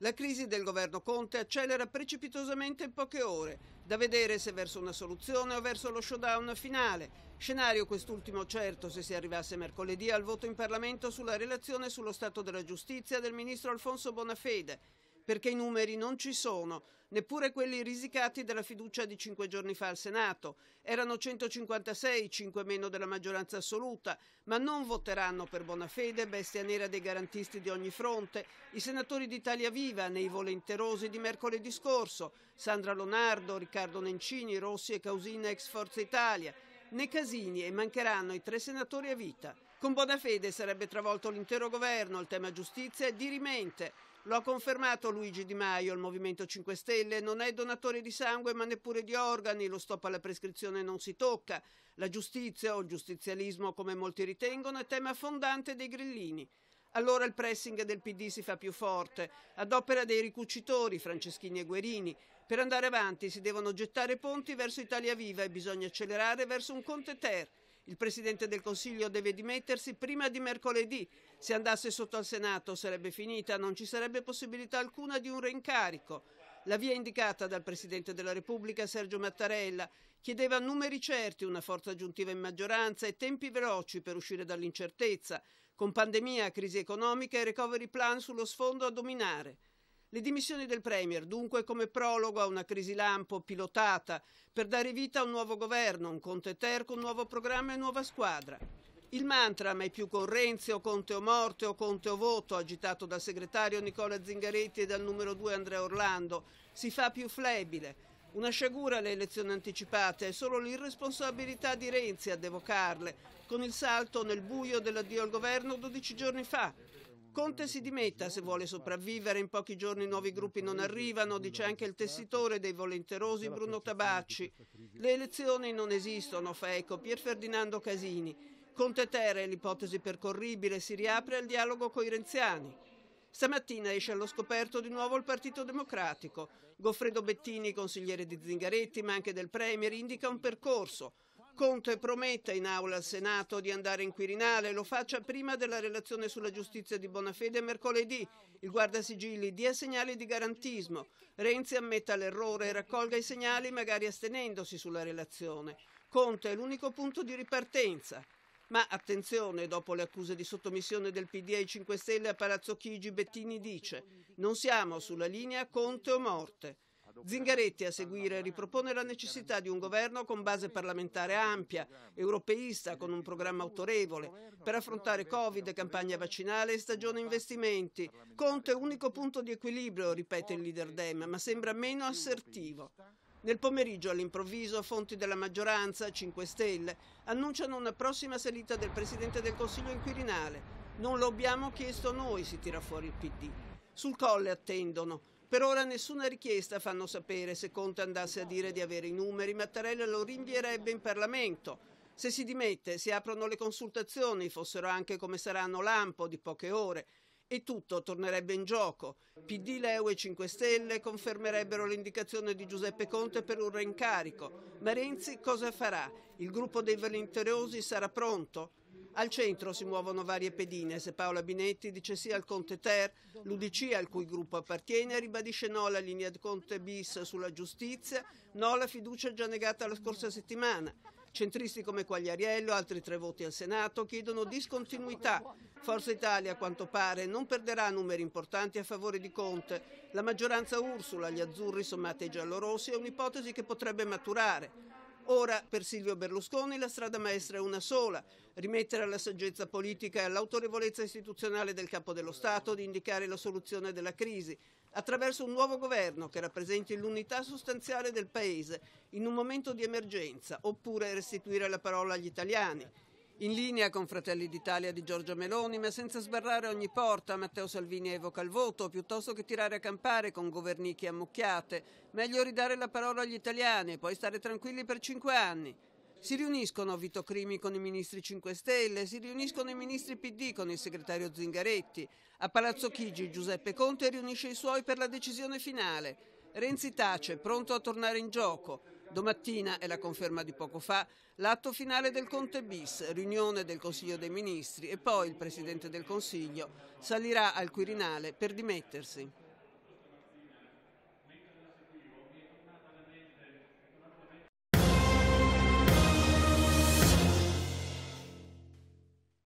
La crisi del governo Conte accelera precipitosamente in poche ore, da vedere se verso una soluzione o verso lo showdown finale. Scenario quest'ultimo certo se si arrivasse mercoledì al voto in Parlamento sulla relazione sullo stato della giustizia del ministro Alfonso Bonafede perché i numeri non ci sono, neppure quelli risicati della fiducia di cinque giorni fa al Senato. Erano 156, 5 meno della maggioranza assoluta, ma non voteranno per buona fede, bestia nera dei garantisti di ogni fronte, i senatori d'Italia Viva nei volenterosi di mercoledì scorso, Sandra Lonardo, Riccardo Nencini, Rossi e Causina ex Forza Italia, né Casini e mancheranno i tre senatori a vita. Con buona fede sarebbe travolto l'intero governo, il tema giustizia è dirimente. Lo ha confermato Luigi Di Maio, il Movimento 5 Stelle non è donatore di sangue ma neppure di organi, lo stop alla prescrizione non si tocca. La giustizia o il giustizialismo, come molti ritengono, è tema fondante dei grillini. Allora il pressing del PD si fa più forte, ad opera dei ricucitori Franceschini e Guerini. Per andare avanti si devono gettare ponti verso Italia Viva e bisogna accelerare verso un Conte Ter. Il Presidente del Consiglio deve dimettersi prima di mercoledì. Se andasse sotto al Senato sarebbe finita, non ci sarebbe possibilità alcuna di un reincarico. La via indicata dal Presidente della Repubblica Sergio Mattarella chiedeva numeri certi, una forza aggiuntiva in maggioranza e tempi veloci per uscire dall'incertezza, con pandemia, crisi economica e recovery plan sullo sfondo a dominare. Le dimissioni del Premier, dunque, come prologo a una crisi lampo pilotata per dare vita a un nuovo governo, un Conte Ter con nuovo programma e nuova squadra. Il mantra mai più con Renzi o Conte o morte o Conte o voto, agitato dal segretario Nicola Zingaretti e dal numero due Andrea Orlando, si fa più flebile. Una sciagura le elezioni anticipate, è solo l'irresponsabilità di Renzi ad evocarle, con il salto nel buio dell'addio al governo 12 giorni fa. Conte si dimetta se vuole sopravvivere, in pochi giorni nuovi gruppi non arrivano, dice anche il tessitore dei volenterosi Bruno Tabacci. Le elezioni non esistono, fa eco Pier Ferdinando Casini. Conte Terra è l'ipotesi percorribile, si riapre al dialogo coi renziani. Stamattina esce allo scoperto di nuovo il Partito Democratico. Goffredo Bettini, consigliere di Zingaretti, ma anche del Premier, indica un percorso. Conte promette in aula al Senato di andare in Quirinale, lo faccia prima della relazione sulla giustizia di Bonafede mercoledì. Il guardasigilli dia segnali di garantismo. Renzi ammetta l'errore e raccolga i segnali magari astenendosi sulla relazione. Conte è l'unico punto di ripartenza. Ma attenzione, dopo le accuse di sottomissione del PD ai 5 Stelle a Palazzo Chigi, Bettini dice non siamo sulla linea Conte o morte. Zingaretti a seguire ripropone la necessità di un governo con base parlamentare ampia, europeista, con un programma autorevole, per affrontare Covid, campagna vaccinale e stagione investimenti. Conte è unico punto di equilibrio, ripete il leader Dem, ma sembra meno assertivo. Nel pomeriggio, all'improvviso, fonti della maggioranza, 5 Stelle, annunciano una prossima salita del Presidente del Consiglio in Quirinale. Non lo abbiamo chiesto noi, si tira fuori il PD. Sul colle attendono. Per ora nessuna richiesta fanno sapere se Conte andasse a dire di avere i numeri, Mattarella lo rinvierebbe in Parlamento. Se si dimette, si aprono le consultazioni, fossero anche come saranno lampo di poche ore, e tutto tornerebbe in gioco. PD, Leo e 5 Stelle confermerebbero l'indicazione di Giuseppe Conte per un reincarico. Ma Renzi cosa farà? Il gruppo dei volenterosi sarà pronto? Al centro si muovono varie pedine. Se Paola Binetti dice sì al Conte Ter, l'Udc al cui gruppo appartiene ribadisce no alla linea di Conte bis sulla giustizia, no alla fiducia già negata la scorsa settimana. Centristi come Quagliariello, altri tre voti al Senato, chiedono discontinuità. Forza Italia, a quanto pare, non perderà numeri importanti a favore di Conte. La maggioranza Ursula, gli azzurri sommati ai giallorossi, è un'ipotesi che potrebbe maturare. Ora per Silvio Berlusconi la strada maestra è una sola, rimettere alla saggezza politica e all'autorevolezza istituzionale del Capo dello Stato di indicare la soluzione della crisi, attraverso un nuovo governo che rappresenti l'unità sostanziale del Paese in un momento di emergenza, oppure restituire la parola agli italiani. In linea con Fratelli d'Italia di Giorgio Meloni, ma senza sbarrare ogni porta, Matteo Salvini evoca il voto, piuttosto che tirare a campare con governichi ammucchiate. Meglio ridare la parola agli italiani e poi stare tranquilli per cinque anni. Si riuniscono Vito Crimi con i ministri 5 Stelle, si riuniscono i ministri PD con il segretario Zingaretti. A Palazzo Chigi Giuseppe Conte riunisce i suoi per la decisione finale. Renzi tace, pronto a tornare in gioco. Domattina, è la conferma di poco fa, l'atto finale del Conte bis, riunione del Consiglio dei Ministri e poi il Presidente del Consiglio salirà al Quirinale per dimettersi.